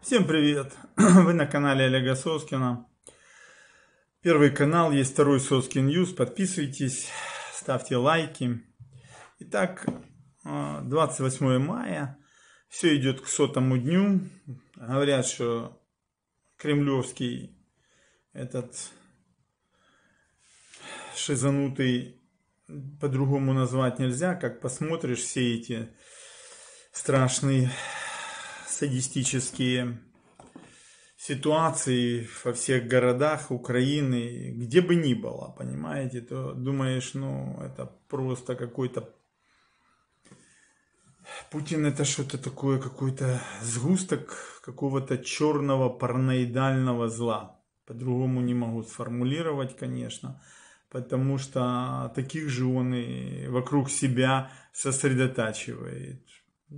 Всем привет! Вы на канале Олега Соскина. Первый канал, есть второй Соскин Ньюс. Подписывайтесь, ставьте лайки. Итак, 28 а, мая. Все идет к сотому дню. Говорят, что кремлевский этот шизанутый по-другому назвать нельзя. Как посмотришь все эти страшные садистические ситуации во всех городах Украины, где бы ни было, понимаете, то думаешь, ну, это просто какой-то... Путин это что-то такое, какой-то сгусток какого-то черного параноидального зла. По-другому не могу сформулировать, конечно, потому что таких же он и вокруг себя сосредотачивает.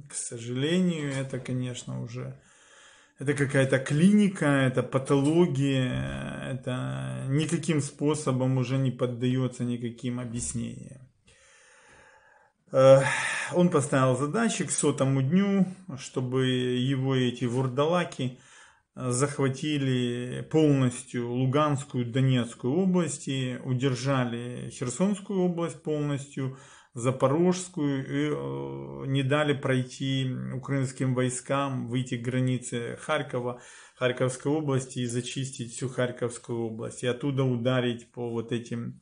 К сожалению, это, конечно, уже... Это какая-то клиника, это патология, это никаким способом уже не поддается никаким объяснениям. Э, он поставил задачи к сотому дню, чтобы его эти вурдалаки захватили полностью Луганскую, Донецкую области, удержали Херсонскую область полностью – Запорожскую и э, не дали пройти украинским войскам, выйти к границе Харькова, Харьковской области и зачистить всю Харьковскую область. И оттуда ударить по вот этим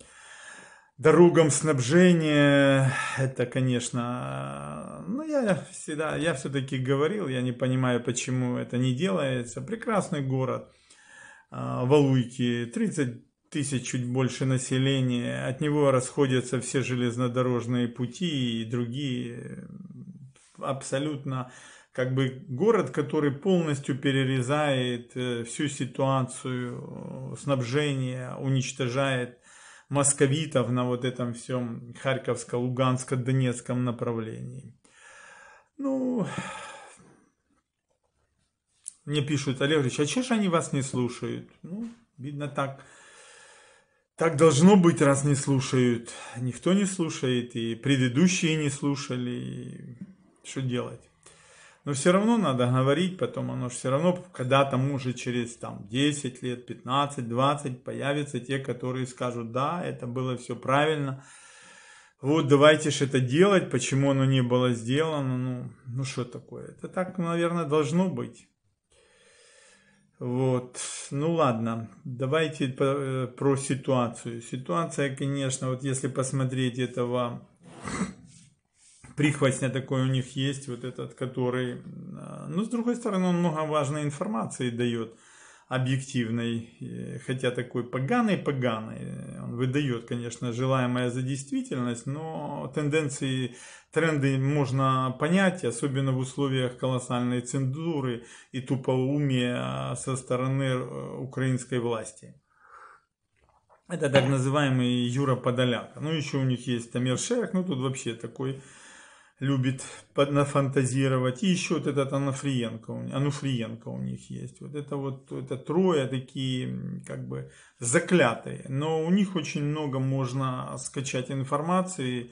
дорогам снабжения, это, конечно, ну, я всегда, я все-таки говорил, я не понимаю, почему это не делается. Прекрасный город, э, Валуйки, 30 тысяч чуть больше населения, от него расходятся все железнодорожные пути и другие. Абсолютно как бы город, который полностью перерезает э, всю ситуацию э, снабжения, уничтожает московитов на вот этом всем Харьковско-Луганско-Донецком направлении. Ну, мне пишут, Олег Ильич, а че же они вас не слушают? Ну, видно так так должно быть, раз не слушают. Никто не слушает, и предыдущие не слушали. что делать? Но все равно надо говорить, потом оно же все равно когда-то, может, через там, 10 лет, 15, 20 появятся те, которые скажут, да, это было все правильно. Вот давайте же это делать, почему оно не было сделано, ну, ну что такое. Это так, наверное, должно быть. Вот, ну ладно, давайте э, про ситуацию. Ситуация, конечно, вот если посмотреть этого прихвостня такой у них есть, вот этот, который, э, ну, с другой стороны, он много важной информации дает – объективной, э, хотя такой поганый-поганый, он выдает, конечно, желаемое за действительность, но тенденции, тренды можно понять, особенно в условиях колоссальной цензуры и тупоумия а, со стороны э, украинской власти. Это так называемый Юра Подоляк. Ну, еще у них есть Тамир Шерх, ну, тут вообще такой любит нафантазировать. И еще вот этот Анафриенко, Ануфриенко у них есть. Вот это вот это трое такие как бы заклятые. Но у них очень много можно скачать информации.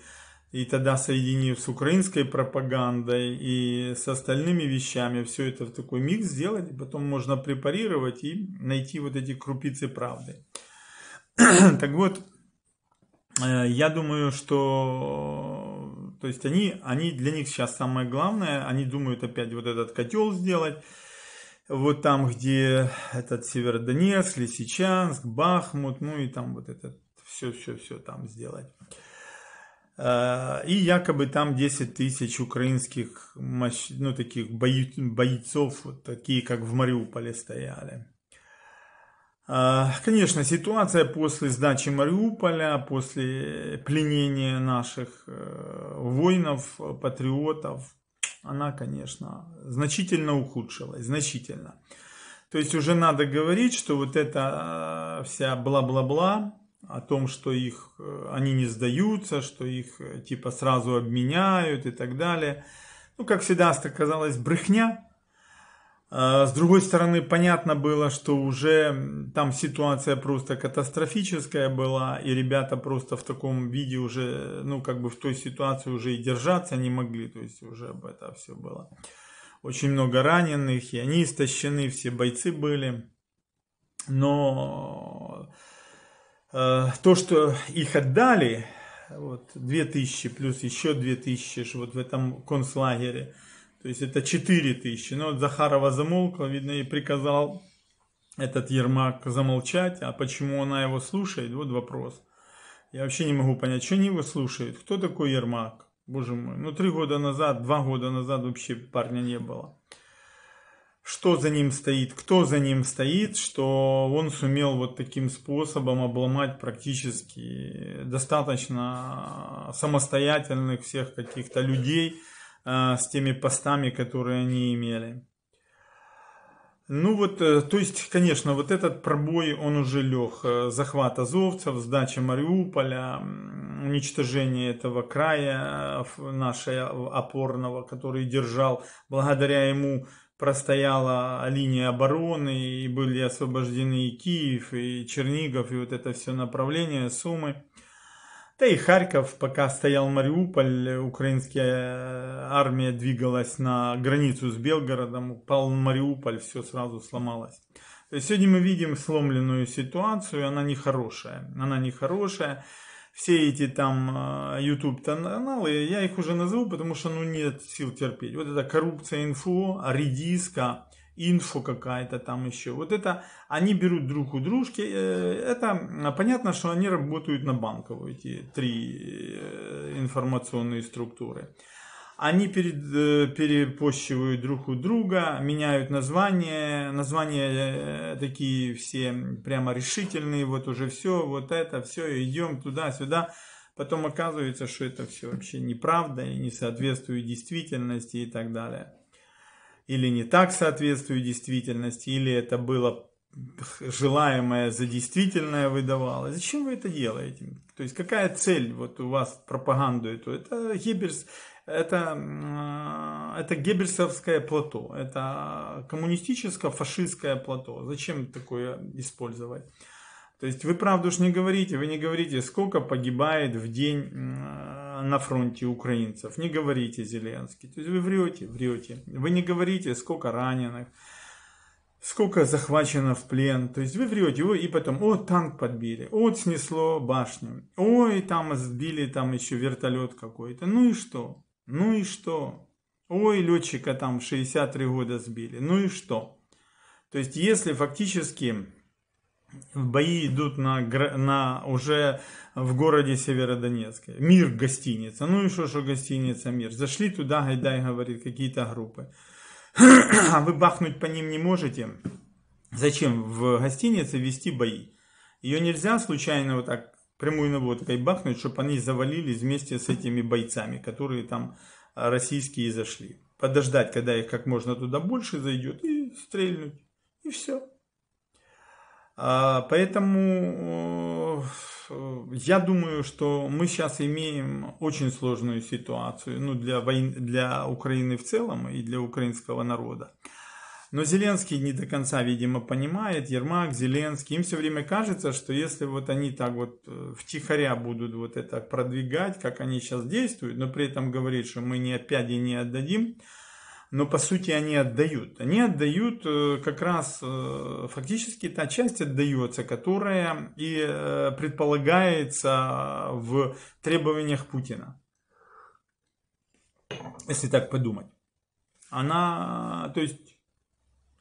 И тогда соединив с украинской пропагандой и с остальными вещами, все это в такой микс сделать, и потом можно препарировать и найти вот эти крупицы правды. так вот, э, я думаю, что то есть они, они для них сейчас самое главное, они думают опять вот этот котел сделать, вот там, где этот Северодонецк, Лисичанск, Бахмут, ну и там вот этот все-все-все там сделать. А, и якобы там 10 тысяч украинских ну, таких боецов, вот такие как в Мариуполе стояли. А, конечно, ситуация после сдачи Мариуполя, после пленения наших э, воинов, патриотов, она, конечно, значительно ухудшилась, значительно. То есть уже надо говорить, что вот эта э, вся бла-бла-бла о том, что их, э, они не сдаются, что их типа сразу обменяют и так далее. Ну, как всегда, оказалось брехня, а, с другой стороны, понятно было, что уже там ситуация просто катастрофическая была, и ребята просто в таком виде уже, ну, как бы в той ситуации уже и держаться не могли, то есть уже об этом все было. Очень много раненых, и они истощены, все бойцы были. Но э, то, что их отдали, вот 2000 плюс еще 2000 вот в этом концлагере – то есть это 4 тысячи. Но ну, вот Захарова замолкла, видно, и приказал этот Ермак замолчать. А почему она его слушает? Вот вопрос. Я вообще не могу понять, что они его слушают. Кто такой Ермак? Боже мой. Ну, три года назад, два года назад вообще парня не было. Что за ним стоит? Кто за ним стоит? Что он сумел вот таким способом обломать практически достаточно самостоятельных всех каких-то людей – Э, с теми постами, которые они имели. Ну вот, э, то есть, конечно, вот этот пробой, он уже лег. Э, захват азовцев, сдача Мариуполя, уничтожение этого края нашего опорного, который держал, благодаря ему простояла линия обороны, и были освобождены и Киев, и Чернигов, и вот это все направление, Сумы. Да и Харьков, пока стоял Мариуполь, украинская э, армия двигалась на границу с Белгородом, упал Мариуполь, все сразу сломалось. Сегодня мы видим сломленную ситуацию, она нехорошая, она нехорошая. Все эти там э, YouTube каналы, я их уже назову, потому что ну нет сил терпеть. Вот это коррупция инфо, редиска, инфо какая-то там еще. Вот это они берут друг у дружки. Э, это а, понятно, что они работают на банковую, эти три э, информационные структуры. Они перед, э, перепощивают друг у друга, меняют название, названия такие все прямо решительные, вот уже все, вот это, все, идем туда-сюда. Потом оказывается, что это все вообще неправда и не соответствует действительности и так далее или не так соответствует действительности, или это было желаемое за действительное выдавалось. Зачем вы это делаете? То есть какая цель вот у вас пропаганду эту? Это Геббельс, это, э, это геббельсовское плато, это коммунистическое фашистское плато. Зачем такое использовать? То есть вы правду уж не говорите, вы не говорите, сколько погибает в день на фронте украинцев. Не говорите, Зеленский. То есть вы врете, врете. Вы не говорите, сколько раненых, сколько захвачено в плен. То есть вы врете. и потом, о, танк подбили, о, снесло башню, ой, там сбили там еще вертолет какой-то. Ну и что? Ну и что? Ой, летчика там в 63 года сбили. Ну и что? То есть если фактически Бои идут на, на уже в городе Северодонецке. Мир гостиница. Ну и что, что гостиница мир? Зашли туда, Гайдай говорит, какие-то группы. А вы бахнуть по ним не можете? Зачем в гостинице вести бои? Ее нельзя случайно вот так прямой наводкой бахнуть, чтобы они завалились вместе с этими бойцами, которые там а, российские зашли. Подождать, когда их как можно туда больше зайдет, и стрельнуть. И все. А, поэтому э, я думаю, что мы сейчас имеем очень сложную ситуацию ну, для, войн, для Украины в целом и для украинского народа. Но Зеленский не до конца, видимо, понимает, Ермак, Зеленский, им все время кажется, что если вот они так вот э, втихаря будут вот это продвигать, как они сейчас действуют, но при этом говорит, что мы не опять и не отдадим, но по сути они отдают. Они отдают э, как раз, э, фактически та часть отдается, которая и э, предполагается в требованиях Путина. Если так подумать. Она, то есть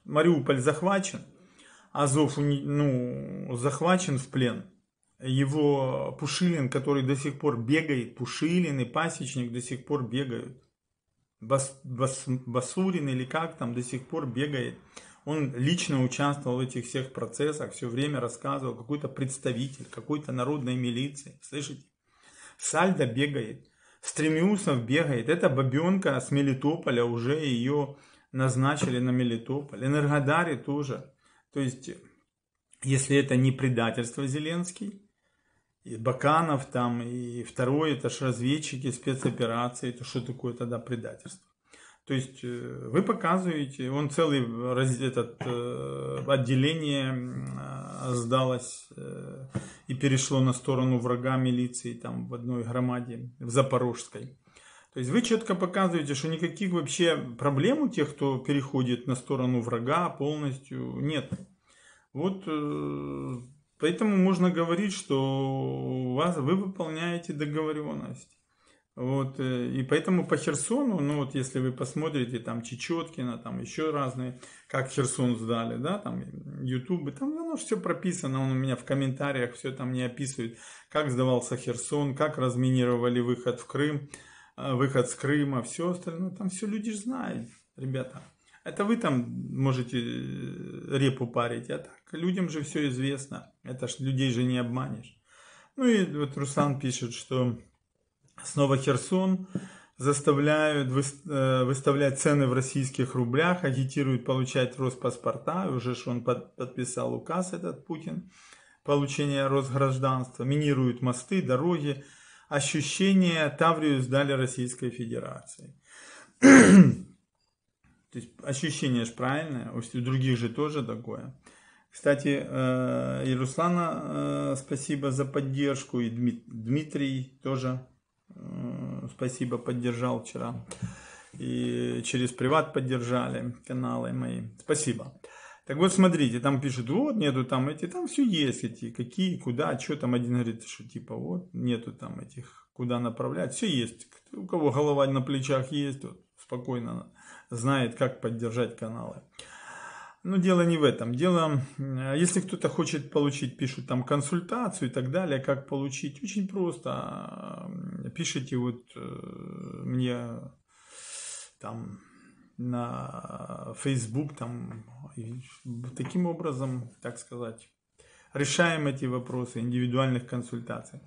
Мариуполь захвачен, Азов ну, захвачен в плен. Его Пушилин, который до сих пор бегает, Пушилин и Пасечник до сих пор бегают. Бас, Бас, Басурин или как там до сих пор бегает. Он лично участвовал в этих всех процессах, все время рассказывал, какой-то представитель, какой-то народной милиции. Слышите? Сальдо бегает, Стремиусов бегает. Это бабенка с Мелитополя, уже ее назначили на Мелитополь. Энергодари тоже. То есть, если это не предательство Зеленский, и Баканов там, и второй этаж разведчики, спецоперации, это что такое тогда предательство? То есть э, вы показываете, он целый раз, этот, э, отделение э, сдалось и перешло на сторону врага милиции там в одной громаде, в Запорожской. То есть вы четко показываете, что никаких вообще проблем у тех, кто переходит на сторону врага полностью нет. Вот Поэтому можно говорить, что у вас, вы выполняете договоренность. Вот, э, и поэтому по Херсону, ну вот если вы посмотрите там Чечеткина, там еще разные, как Херсон сдали, да, там Ютубы, там оно ну, все прописано, он у меня в комментариях все там не описывает, как сдавался Херсон, как разминировали выход в Крым, э, выход с Крыма, все остальное, там все люди же знают, ребята. Это вы там можете э, репу парить, а так людям же все известно. Это ж людей же не обманешь. Ну и вот Руслан пишет, что снова Херсон заставляют э, выставлять цены в российских рублях, агитируют получать Роспаспорта, уже ж он подписал указ этот Путин, получение Росгражданства, минируют мосты, дороги, ощущение Таврию сдали Российской Федерации. То есть ощущение же правильное, у других же тоже такое. Кстати, э, и Руслана э, спасибо за поддержку, и Дмитрий тоже э, спасибо поддержал вчера. И через приват поддержали каналы мои. Спасибо. Так вот, смотрите, там пишут, вот, нету там эти, там все есть эти, какие, куда, что там. Один говорит, что типа, вот, нету там этих, куда направлять. Все есть. У кого голова на плечах есть, тот спокойно знает, как поддержать каналы. Ну дело не в этом. Дело, если кто-то хочет получить, пишут там консультацию и так далее, как получить, очень просто. Пишите вот э, мне там на Facebook, там, таким образом, так сказать, решаем эти вопросы индивидуальных консультаций.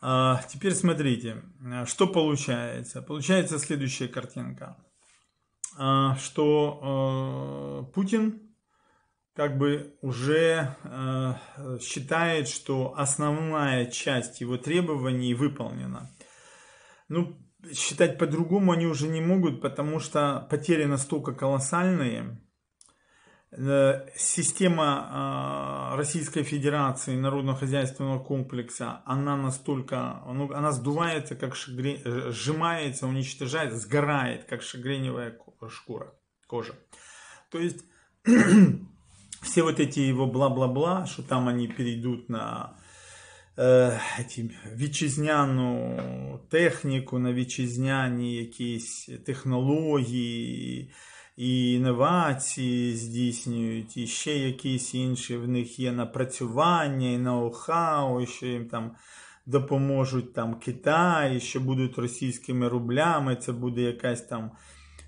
А, теперь смотрите, э, что получается. Получается следующая картинка – а, что а, Путин как бы уже а, считает, что основная часть его требований выполнена. Ну, считать по-другому они уже не могут, потому что потери настолько колоссальные, Э, система а, Российской Федерации народно-хозяйственного комплекса, она настолько, ну, она сдувается, как шагре, э, сжимается, уничтожается, сгорает, как шагреневая шкура, кожа. То есть все вот эти его бла-бла-бла, что там они перейдут на э, эти, вітчизняну техніку, на вітчизняні якісь технології, і інновації здійснюють, і ще якісь інші в них є напрацювання, і ноу-хау, і що їм там допоможуть там Китай, і що будуть російськими рублями, це буде якась там.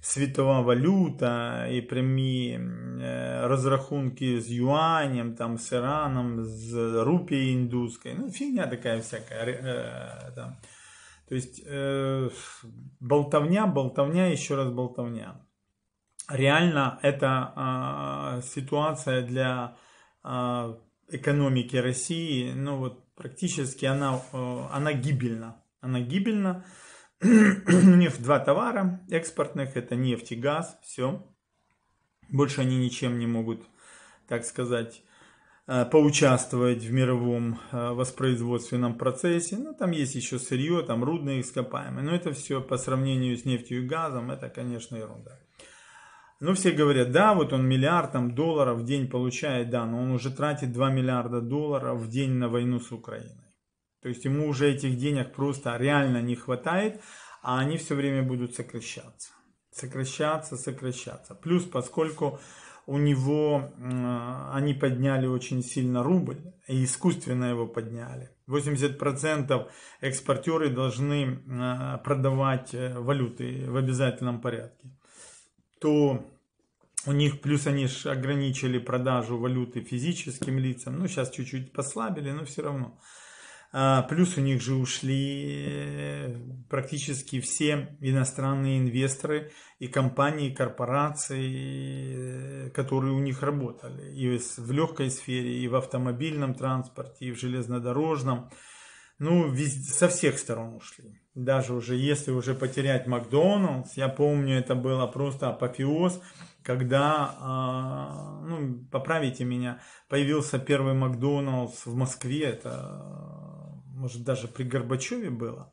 Світова валюта і прямі е, розрахунки з юанем, там, з Іраном, з рупією індуською. Ну, фігня така всяка. Е, там. Тобто болтовня, болтовня і ще раз болтовня. реально эта э, ситуация для э, экономики России, ну вот практически она, э, она гибельна. Она гибельна. нефть, два товара экспортных, это нефть и газ, все. Больше они ничем не могут, так сказать, э, поучаствовать в мировом э, воспроизводственном процессе. Ну, там есть еще сырье, там рудные ископаемые. Но это все по сравнению с нефтью и газом, это, конечно, ерунда. Ну, все говорят, да, вот он миллиард там, долларов в день получает, да, но он уже тратит 2 миллиарда долларов в день на войну с Украиной. То есть ему уже этих денег просто реально не хватает, а они все время будут сокращаться. Сокращаться, сокращаться. Плюс, поскольку у него э, они подняли очень сильно рубль и искусственно его подняли. 80% экспортеры должны э, продавать валюты в обязательном порядке кто у них, плюс они же ограничили продажу валюты физическим лицам, ну сейчас чуть-чуть послабили, но все равно. А, плюс у них же ушли э, практически все иностранные инвесторы и компании, и корпорации, э, которые у них работали. И в легкой сфере, и в автомобильном транспорте, и в железнодорожном. Ну, со всех сторон ушли даже уже если уже потерять Макдоналдс, я помню, это было просто апофеоз, когда, а, ну, поправите меня, появился первый Макдоналдс в Москве, это, может, даже при Горбачеве было.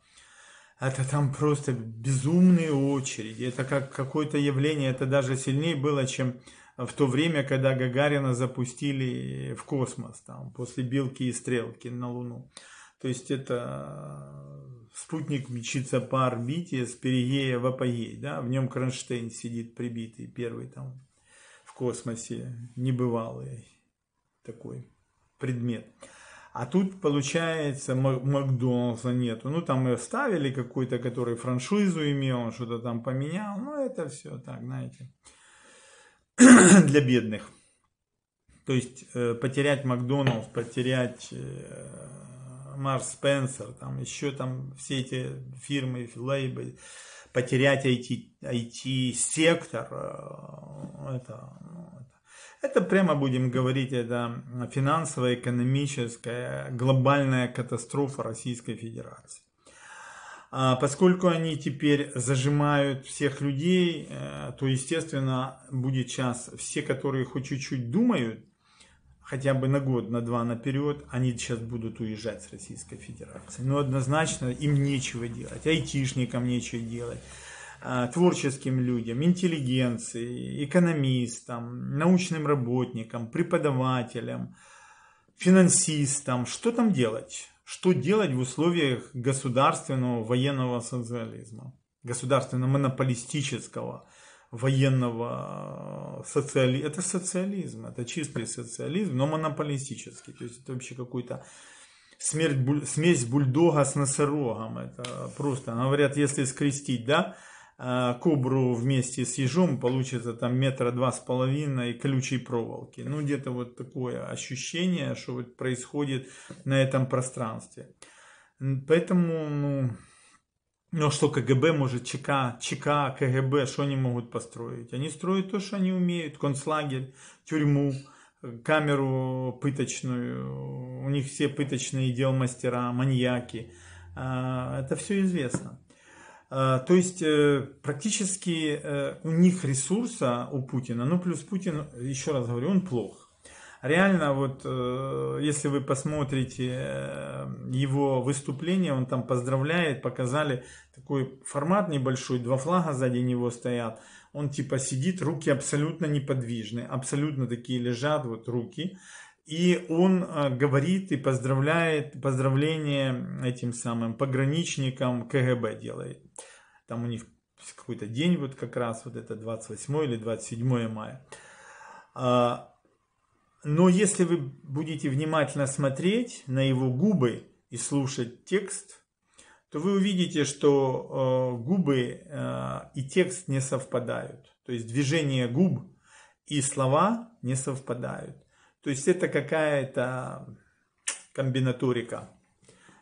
Это там просто безумные очереди, это как какое-то явление, это даже сильнее было, чем в то время, когда Гагарина запустили в космос, там, после Белки и Стрелки на Луну. То есть это спутник мчится по орбите с перигея в апогей, да, в нем Кронштейн сидит прибитый, первый там в космосе, небывалый такой предмет. А тут, получается, Макдоналдса нету. Ну, там ее ставили какой-то, который франшизу имел, что-то там поменял. Ну, это все так, знаете, для бедных. То есть, э, потерять Макдоналдс, потерять э, Марс Спенсер, там еще там все эти фирмы, лейбы, потерять IT, IT-сектор, э, ну, это, это прямо будем говорить, это финансовая, экономическая, глобальная катастрофа Российской Федерации. А поскольку они теперь зажимают всех людей, э, то, естественно, будет сейчас все, которые хоть чуть-чуть думают, хотя бы на год, на два наперед, они сейчас будут уезжать с Российской Федерации. Но однозначно им нечего делать, айтишникам нечего делать а, творческим людям, интеллигенции, экономистам, научным работникам, преподавателям, финансистам. Что там делать? Что делать в условиях государственного военного социализма, государственно-монополистического социализма? военного э, социализма. Это социализм, это чистый социализм, но монополистический. То есть это вообще какой-то смерть, смесь бульдога с носорогом. Это просто, говорят, если скрестить, да, э, кобру вместе с ежом, получится там метра два с половиной колючей проволоки. Ну, где-то вот такое ощущение, что вот происходит на этом пространстве. Поэтому, ну, ну а что КГБ может, ЧК, ЧК, КГБ, что они могут построить? Они строят то, что они умеют. Концлагерь, тюрьму, камеру пыточную. У них все пыточные дел мастера, маньяки. А, это все известно. А, то есть э, практически э, у них ресурса у Путина, ну плюс Путин, еще раз говорю, он плох реально вот, э, если вы посмотрите э, его выступление, он там поздравляет, показали такой формат небольшой, два флага сзади него стоят, он типа сидит, руки абсолютно неподвижны, абсолютно такие лежат вот руки, и он э, говорит и поздравляет, поздравление этим самым пограничникам КГБ делает. Там у них какой-то день вот как раз, вот это 28 или 27 мая. А, но если вы будете внимательно смотреть на его губы и слушать текст, то вы увидите, что э, губы э, и текст не совпадают. То есть движение губ и слова не совпадают. То есть это какая-то комбинаторика.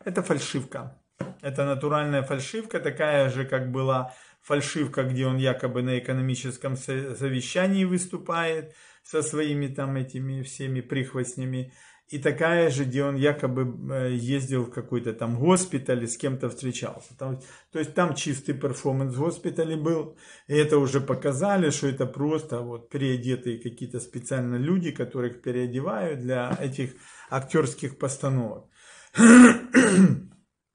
Это фальшивка. Это натуральная фальшивка, такая же, как была фальшивка, где он якобы на экономическом совещании выступает – со своими там этими всеми прихвостнями. И такая же, где он якобы э, ездил в какой-то там госпиталь и с кем-то встречался. Там, то есть там чистый перформанс в госпитале был. И это уже показали, что это просто вот переодетые какие-то специально люди, которых переодевают для этих актерских постановок.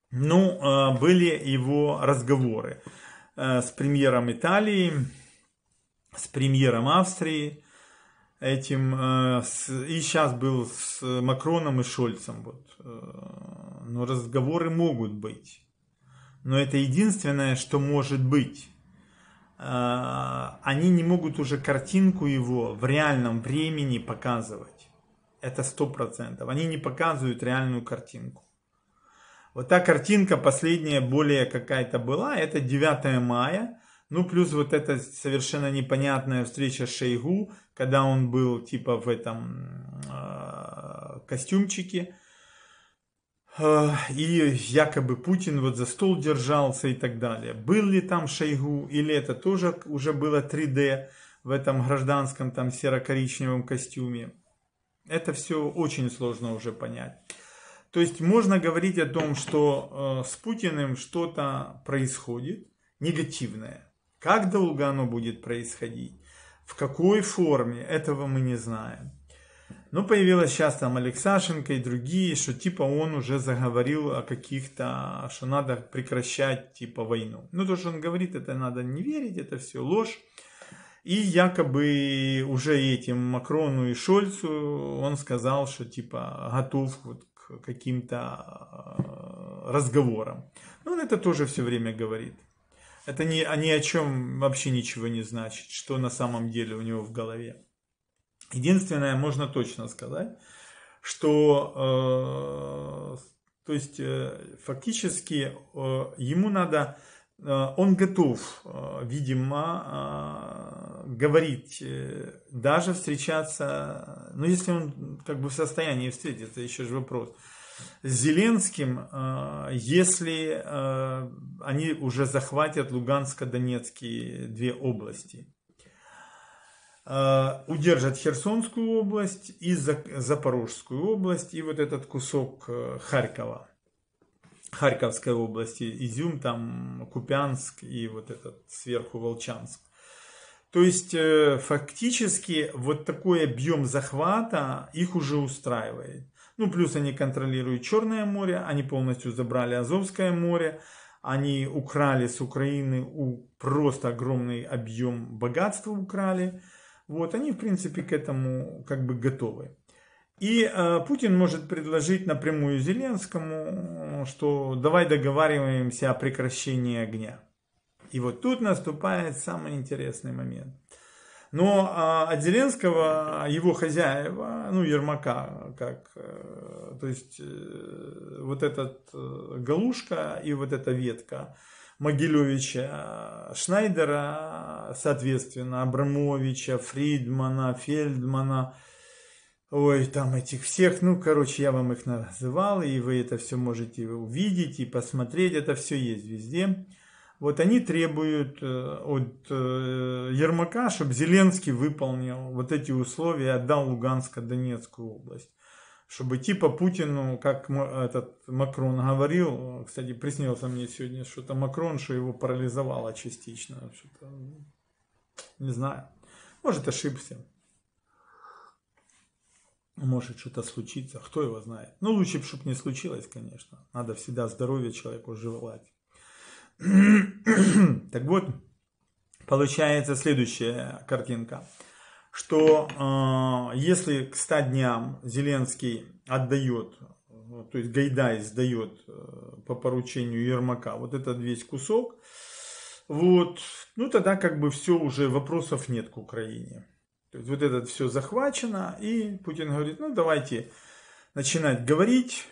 Ну, а, были его разговоры э, с премьером Италии, с премьером Австрии, этим, э, и сейчас был с Макроном и Шольцем, вот. Э, но разговоры могут быть. Но это единственное, что может быть. Э, они не могут уже картинку его в реальном времени показывать. Это сто процентов. Они не показывают реальную картинку. Вот та картинка последняя более какая-то была, это 9 мая, ну, плюс вот эта совершенно непонятная встреча с Шейгу, когда он был типа в этом э, костюмчике. Э, и якобы Путин вот за стол держался и так далее. Был ли там Шейгу или это тоже уже было 3D в этом гражданском там серо-коричневом костюме. Это все очень сложно уже понять. То есть можно говорить о том, что э, с Путиным что-то происходит негативное. Как долго оно будет происходить, в какой форме, этого мы не знаем. Но появилось сейчас там Алексашенко и другие, что типа он уже заговорил о каких-то, что надо прекращать типа войну. Ну то, что он говорит, это надо не верить, это все ложь. И якобы уже этим Макрону и Шольцу он сказал, что типа готов вот к каким-то э, разговорам. Но ну, он это тоже все время говорит. Это ни, а ни о чем вообще ничего не значит, что на самом деле у него в голове. Единственное, можно точно сказать, что э, то есть, э, фактически э, ему надо, э, он готов, э, видимо, э, говорить, э, даже встречаться, ну если он как бы в состоянии встретиться, еще же вопрос с Зеленским, э, если э, они уже захватят Луганско-Донецкие две области. Э, удержат Херсонскую область и Запорожскую область и вот этот кусок Харькова. Харьковской области, Изюм, там Купянск и вот этот сверху Волчанск. То есть фактически вот такой объем захвата их уже устраивает. Ну, плюс они контролируют Черное море, они полностью забрали Азовское море, они украли с Украины у, просто огромный объем богатства украли. Вот, они, в принципе, к этому как бы готовы. И э, Путин может предложить напрямую Зеленскому, что давай договариваемся о прекращении огня. И вот тут наступает самый интересный момент – но а, от Зеленского, его хозяева, ну, Ермака, как, э, то есть, э, вот этот э, Галушка и вот эта ветка Могилевича, Шнайдера, соответственно, Абрамовича, Фридмана, Фельдмана, Ой, там этих всех, ну, короче, я вам их называл, и вы это все можете увидеть и посмотреть, это все есть везде. Вот они требуют э, от э, Ермака, чтобы Зеленский выполнил вот эти условия отдал Луганско-Донецкую область. Чтобы типа Путину, как этот Макрон говорил, кстати, приснился мне сегодня что-то Макрон, что его парализовало частично. что ну, не знаю. Может ошибся. Может что-то случится, кто его знает. Ну лучше, чтобы не случилось, конечно. Надо всегда здоровье человеку желать. так вот, получается следующая картинка, что э, если к 100 дням Зеленский отдает, ну, то есть Гайдай сдает э, по поручению Ермака вот этот весь кусок, вот, ну тогда как бы все уже, вопросов нет к Украине. То есть вот это все захвачено, и Путин говорит, ну давайте начинать говорить,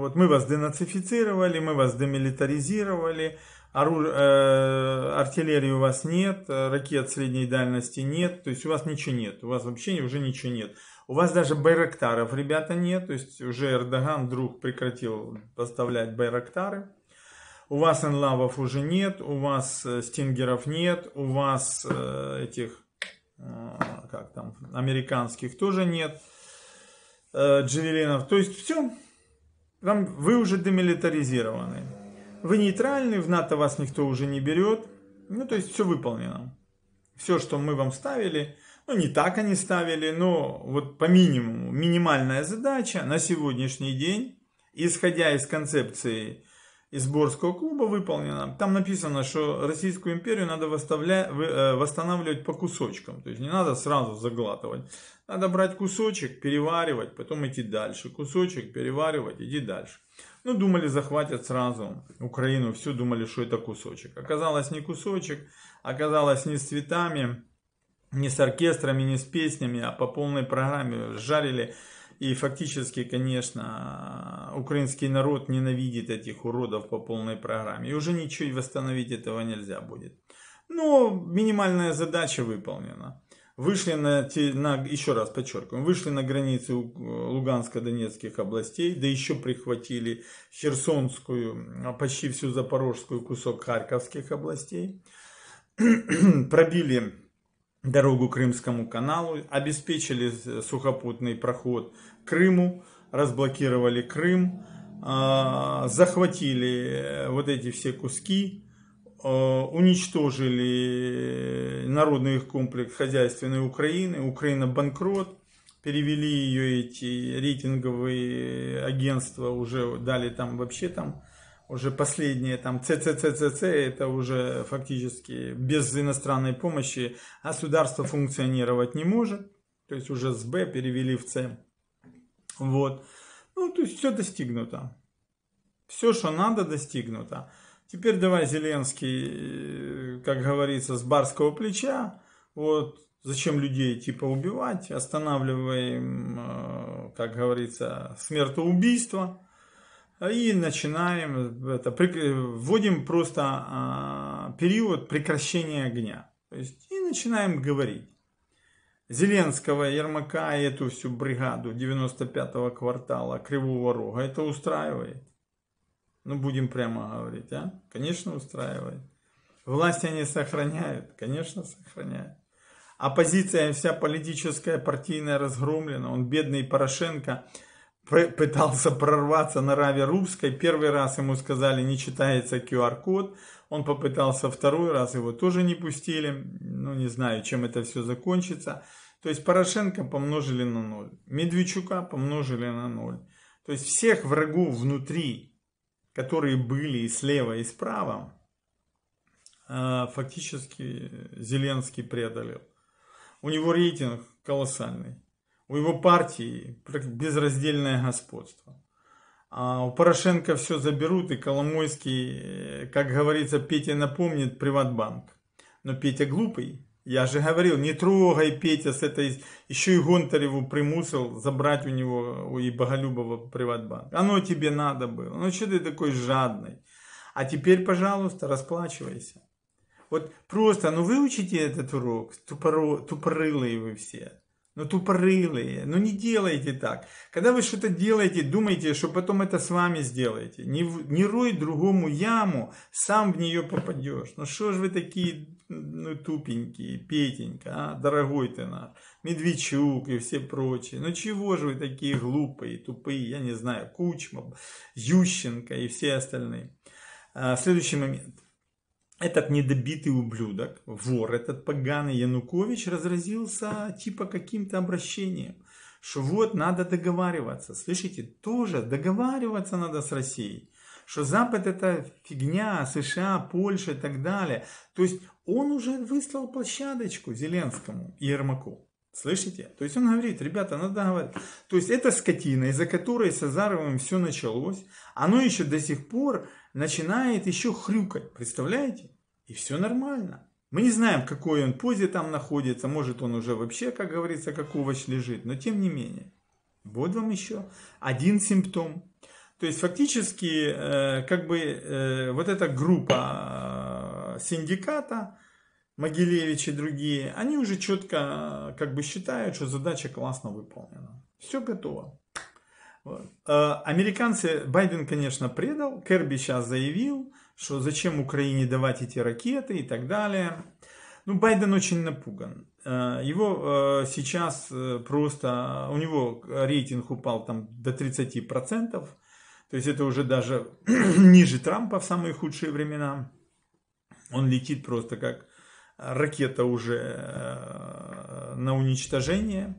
вот мы вас денацифицировали, мы вас демилитаризировали, оруж... э, артиллерии у вас нет, э, ракет средней дальности нет, то есть у вас ничего нет, у вас вообще уже ничего нет. У вас даже байрактаров, ребята, нет, то есть уже Эрдоган вдруг прекратил поставлять байрактары. У вас энлавов уже нет, у вас э, стингеров нет, у вас э, этих, э, как там, американских тоже нет, э, джавелинов. То есть все, вам, вы уже демилитаризированы. Вы нейтральны, в НАТО вас никто уже не берет. Ну, то есть все выполнено. Все, что мы вам ставили, ну, не так они ставили, но вот по минимуму, минимальная задача на сегодняшний день, исходя из концепции Изборского клуба выполнено. Там написано, что Российскую империю надо э, восстанавливать по кусочкам. То есть не надо сразу заглатывать. Надо брать кусочек, переваривать, потом идти дальше. Кусочек, переваривать, иди дальше. Ну, думали, захватят сразу Украину все думали, что это кусочек. Оказалось, не кусочек, оказалось, не с цветами, не с оркестрами, не с песнями, а по полной программе жарили и фактически, конечно, украинский народ ненавидит этих уродов по полной программе. И уже ничего восстановить этого нельзя будет. Но минимальная задача выполнена. Вышли на, на еще раз подчеркиваю, вышли на границы э, Луганско-Донецких областей, да еще прихватили Херсонскую, а почти всю Запорожскую, кусок Харьковских областей. Пробили дорогу Крымскому каналу, обеспечили сухопутный проход Крыму, разблокировали Крым, а, захватили э, вот эти все куски, а, уничтожили народный комплекс хозяйственной Украины, Украина банкрот, перевели ее эти рейтинговые агентства, уже дали там вообще там уже последние там ЦЦЦЦЦ, это уже фактически без иностранной помощи государство функционировать не может. То есть уже с Б перевели в С. Вот. Ну, то есть все достигнуто. Все, что надо, достигнуто. Теперь давай Зеленский, э, как говорится, с барского плеча. Вот зачем людей типа убивать, останавливаем, э, как говорится, смертоубийство и начинаем это, вводим просто а, период прекращения огня. То есть и начинаем говорить. Зеленского, Ермака и эту всю бригаду 95-го квартала Кривого Рога это устраивает? Ну, будем прямо говорить, а? Конечно, устраивает. Власть они сохраняют? Конечно, сохраняют. Оппозиция, вся политическая, партийная разгромлена. Он, бедный Порошенко, пытался прорваться на Раве Русской. Первый раз ему сказали, не читается QR-код. Он попытался второй раз, его тоже не пустили. Ну, не знаю, чем это все закончится. То есть Порошенко помножили на ноль. Медведчука помножили на ноль. То есть всех врагов внутри, которые были и слева, и справа, э, фактически Зеленский преодолел. У него рейтинг колоссальный. У его партии безраздельное господство. А у Порошенко все заберут, и Коломойский, э, как говорится, Петя напомнит Приватбанк. Но Петя глупый. Я же говорил, не трогай Петя с этой... Еще и Гонтареву примусил забрать у него, у Боголюбова Приватбанк. Оно тебе надо было. Ну что ты такой жадный? А теперь, пожалуйста, расплачивайся. Вот просто, ну выучите этот урок, тупоро, тупорылые вы все. Ну, тупорылые, ну не делайте так. Когда вы что-то делаете, думайте, что потом это с вами сделаете. Не, не рой другому яму, сам в нее попадешь. Ну что ж вы такие ну, тупенькие, Петенька, а? дорогой ты наш, Медведчук и все прочие. Ну чего же вы такие глупые, тупые, я не знаю, Кучма, Ющенко и все остальные. А, следующий момент этот недобитый ублюдок, вор этот поганый Янукович разразился типа каким-то обращением, что вот надо договариваться. Слышите, тоже договариваться надо с Россией, что Запад это фигня, США, Польша и так далее. То есть он уже выслал площадочку Зеленскому и Ермаку. Слышите? То есть он говорит, ребята, надо ну говорить. То есть это скотина, из-за которой с Азаровым все началось, оно еще до сих пор начинает еще хрюкать, представляете? И все нормально. Мы не знаем, в какой он позе там находится, может он уже вообще, как говорится, как овощ лежит, но тем не менее. Вот вам еще один симптом. То есть фактически, э, как бы э, вот эта группа э, синдиката, Могилевич и другие, они уже четко э, как бы считают, что задача классно выполнена. Все готово. Э, американцы, Байден, конечно, предал. Керби сейчас заявил, что зачем Украине давать эти ракеты и так далее. Ну, Байден очень напуган. Э, его э, сейчас просто, у него рейтинг упал там до 30%. То есть это уже даже ниже Трампа в самые худшие времена. Он летит просто как ракета уже на уничтожение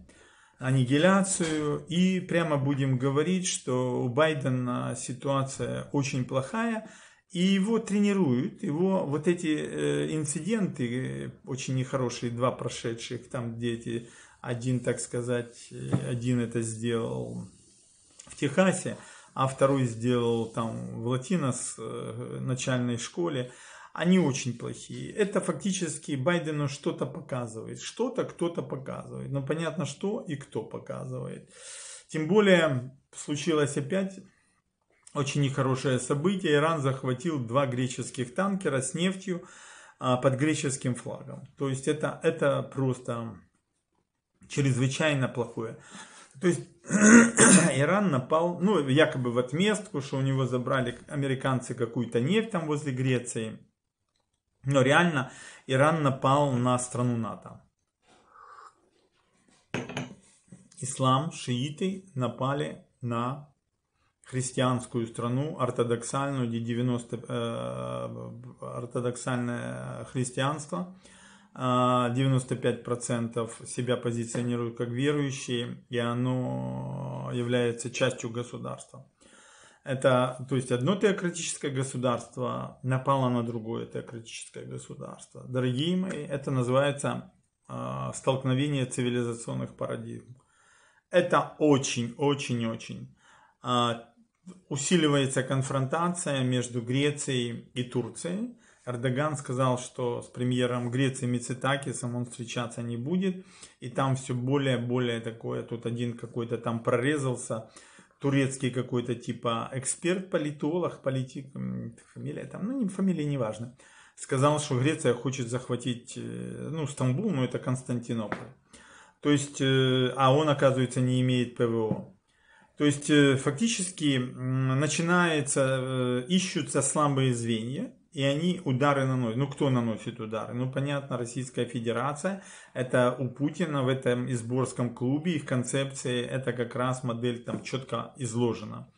аннигиляцию. И прямо будем говорить, что у Байдена ситуация очень плохая. И его тренируют, его вот эти э, инциденты, очень нехорошие, два прошедших, там дети один, так сказать, один это сделал в Техасе, а второй сделал там в Латинос, э, начальной школе они очень плохие. Это фактически Байдену что-то показывает, что-то кто-то показывает, но понятно, что и кто показывает. Тем более случилось опять очень нехорошее событие. Иран захватил два греческих танкера с нефтью а, под греческим флагом. То есть это, это просто чрезвычайно плохое. То есть Иран напал, ну, якобы в отместку, что у него забрали американцы какую-то нефть там возле Греции. Но реально Иран напал на страну НАТО. Ислам, шииты напали на христианскую страну, ортодоксальную, где 90, э, ортодоксальное христианство. 95% а, себя позиционируют как верующие, и оно является частью государства. Это, то есть, одно теократическое государство напало на другое теократическое государство. Дорогие мои, это называется э, столкновение цивилизационных парадигм. Это очень-очень-очень э, а, усиливается конфронтация между Грецией и Турцией. Эрдоган сказал, что с премьером Греции Мицитакисом он встречаться не будет. И там все более-более такое, тут один какой-то там прорезался – турецкий какой-то типа эксперт, политолог, политик, фамилия там, ну, фамилия не важно, сказал, что Греция хочет захватить, э, ну, Стамбул, но это Константинополь. То есть, э, а он, оказывается, не имеет ПВО. То есть, э, фактически, начинается, ищутся слабые звенья, и они удары наносят. Ну, кто наносит удары? Ну, понятно, Российская Федерация. Это у Путина в этом изборском клубе, их концепции, это как раз модель там четко изложена.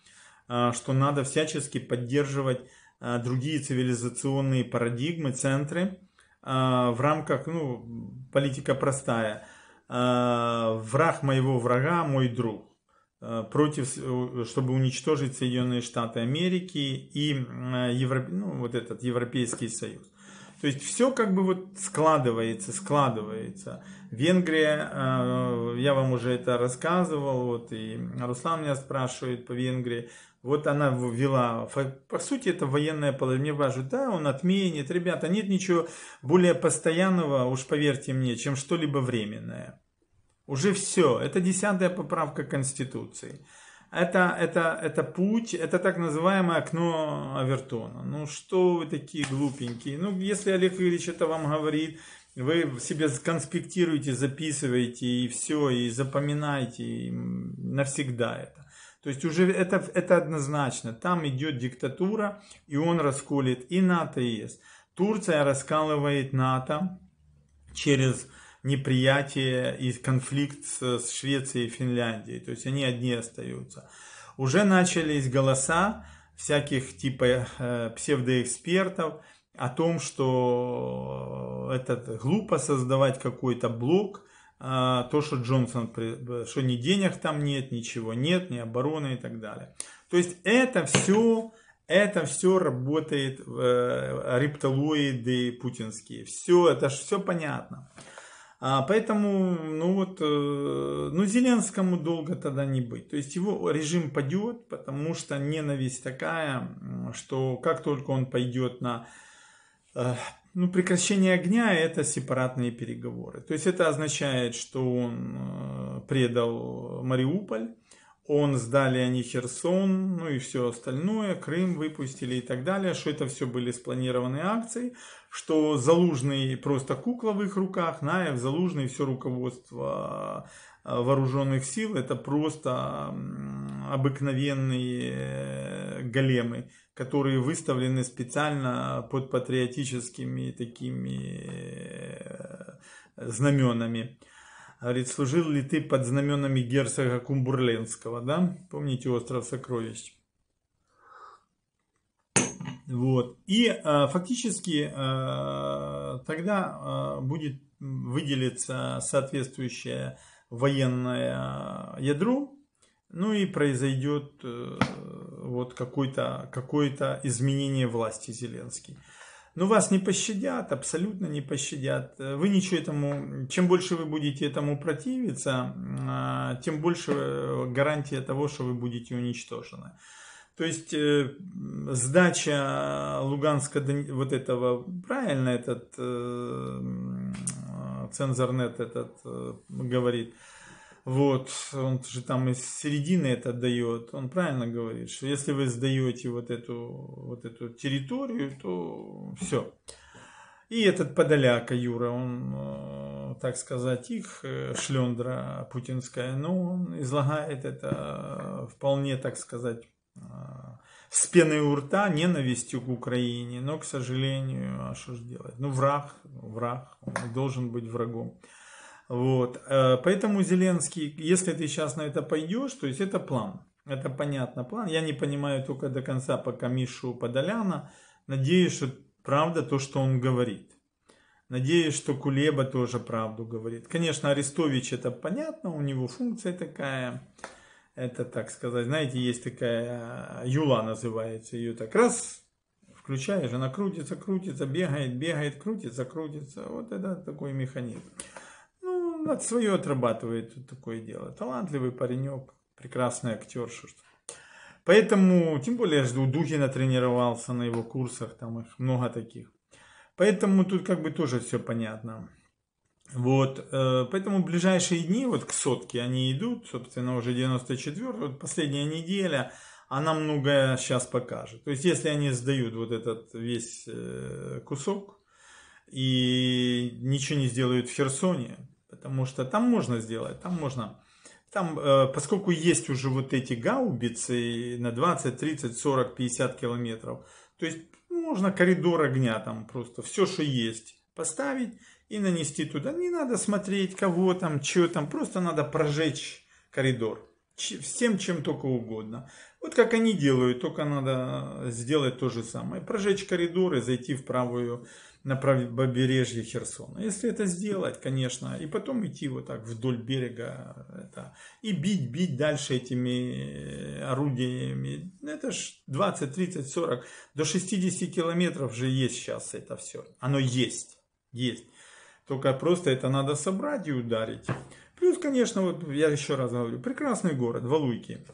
А, что надо всячески поддерживать а, другие цивилизационные парадигмы, центры а, в рамках, ну, политика простая. Враг моего врага, мой друг Э, против, э, чтобы уничтожить Соединенные Штаты Америки и э, Европе, ну, вот этот Европейский Союз. То есть все как бы вот складывается, складывается. Венгрия, я вам уже это рассказывал, вот и Руслан меня спрашивает по Венгрии. Вот она ввела, по сути, это военное положение. Мне важно, да, он отменит. Ребята, нет ничего более постоянного, уж поверьте мне, чем что-либо временное. Уже все. Это десятая поправка Конституции. Это, это, это путь, это так называемое окно Авертона. Ну что вы такие глупенькие? Ну если Олег Юрьевич это вам говорит, вы себе конспектируете, записываете и все, и запоминаете и навсегда это. То есть уже это, это однозначно. Там идет диктатура, и он расколет и НАТО, и ЕС. Турция раскалывает НАТО через неприятие и конфликт с Швецией и Финляндией. То есть они одни остаются. Уже начались голоса всяких типа э, псевдоэкспертов о том, что э, этот глупо создавать какой-то блок, э, то, что Джонсон, что ни денег там нет, ничего нет, ни обороны и так далее. То есть это все, это все работает э, рептилоиды путинские. Все, это же все понятно. А поэтому, ну вот, э, ну Зеленскому долго тогда не быть. То есть его режим падет, потому что ненависть такая, что как только он пойдет на э, ну, прекращение огня – это сепаратные переговоры. То есть это означает, что он э, предал Мариуполь, он сдали они Херсон, ну и все остальное, Крым выпустили и так далее, что это все были спланированные акции, что Залужный просто кукла в их руках, Наев, Залужный, все руководство э, вооруженных сил, это просто обыкновенные э, големы, которые выставлены специально под патриотическими такими э, знаменами. Говорит, служил ли ты под знаменами герцога Кумбурленского, да? Помните остров сокровищ? Вот. И э, фактически э, тогда э, будет выделиться соответствующее военное ядро, ну и произойдет э, вот какое-то какое изменение власти Зеленский но «Ну, вас не пощадят, абсолютно не пощадят. Вы ничего этому, чем больше вы будете этому противиться, а, тем больше э, гарантия того, что вы будете уничтожены. То есть э, сдача Луганска вот этого, правильно этот э, цензорнет этот говорит, вот, он же там из середины это дает. Он правильно говорит, что если вы сдаете вот эту, вот эту территорию, то все. И этот подоляка Юра, он, э, так сказать, их э, шлендра путинская, но он излагает это э, вполне, так сказать, с пеной у рта ненавистью к Украине. Но, к сожалению, а что же делать? Ну, враг, враг, он должен быть врагом. Вот. Э, поэтому Зеленский, если ты сейчас на это пойдешь, то есть это план. Это понятно план. Я не понимаю только до конца пока Мишу Подоляна. Надеюсь, что правда то, что он говорит. Надеюсь, что Кулеба тоже правду говорит. Конечно, Арестович это понятно, у него функция такая. Это, так сказать, знаете, есть такая э, Юла называется. Ее так раз включаешь, она крутится, крутится, бегает, бегает, крутится, крутится. Вот это такой механизм. Ну, Он от свое отрабатывает вот такое дело. Талантливый паренек, прекрасный актер. что-то. Поэтому, тем более, у Духина тренировался на его курсах, там их много таких. Поэтому тут как бы тоже все понятно. Вот, э, поэтому ближайшие дни вот к сотке они идут, собственно, уже 94, вот последняя неделя, она многое сейчас покажет. То есть, если они сдают вот этот весь э, кусок и ничего не сделают в Херсоне, Потому что там можно сделать, там можно. Там, э, поскольку есть уже вот эти гаубицы на 20, 30, 40, 50 километров, то есть можно коридор огня там просто, все, что есть, поставить и нанести туда. Не надо смотреть, кого там, что там, просто надо прожечь коридор всем, чем только угодно. Вот как они делают, только надо э, сделать то же самое. Прожечь коридор и зайти в правую на побережье Херсона. Если это сделать, конечно, и потом идти вот так вдоль берега это, и бить, бить дальше этими э, орудиями. Это ж 20, 30, 40, до 60 километров же есть сейчас это все. Оно есть, есть. Только просто это надо собрать и ударить. Плюс, конечно, вот я еще раз говорю, прекрасный город, Валуйки.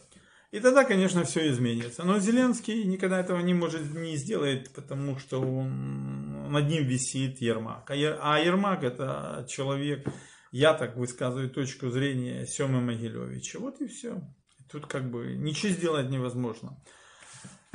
И тогда, конечно, все изменится. Но Зеленский никогда этого не может, не сделает, потому что он над ним висит Ермак. А, а Ермак это человек, я так высказываю точку зрения Семы Могилевича. Вот и все. Тут как бы ничего сделать невозможно.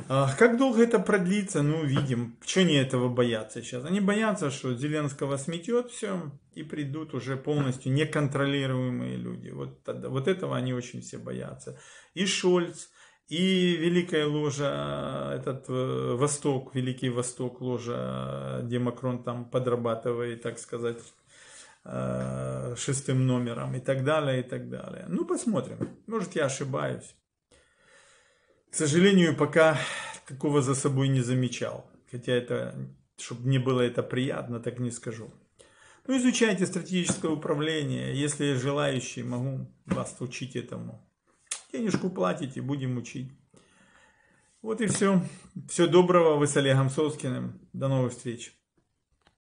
А как долго это продлится, ну видим, Чего они этого боятся сейчас? Они боятся, что Зеленского сметет все, и придут уже полностью неконтролируемые люди. Вот, вот этого они очень все боятся. И Шольц. И Великая Ложа, э, этот э, Восток, Великий Восток Ложа, э, где Макрон там подрабатывает, так сказать, шестым номером и так далее, и так далее. Ну, посмотрим. Может, я ошибаюсь. К сожалению, пока такого за собой не замечал. Хотя это, чтобы мне было это приятно, так не скажу. Ну, изучайте стратегическое управление. Если желающие, могу вас учить этому. Денежку платите, будем учить. Вот и все. Всего доброго. Вы с Олегом Соскиным. До новых встреч.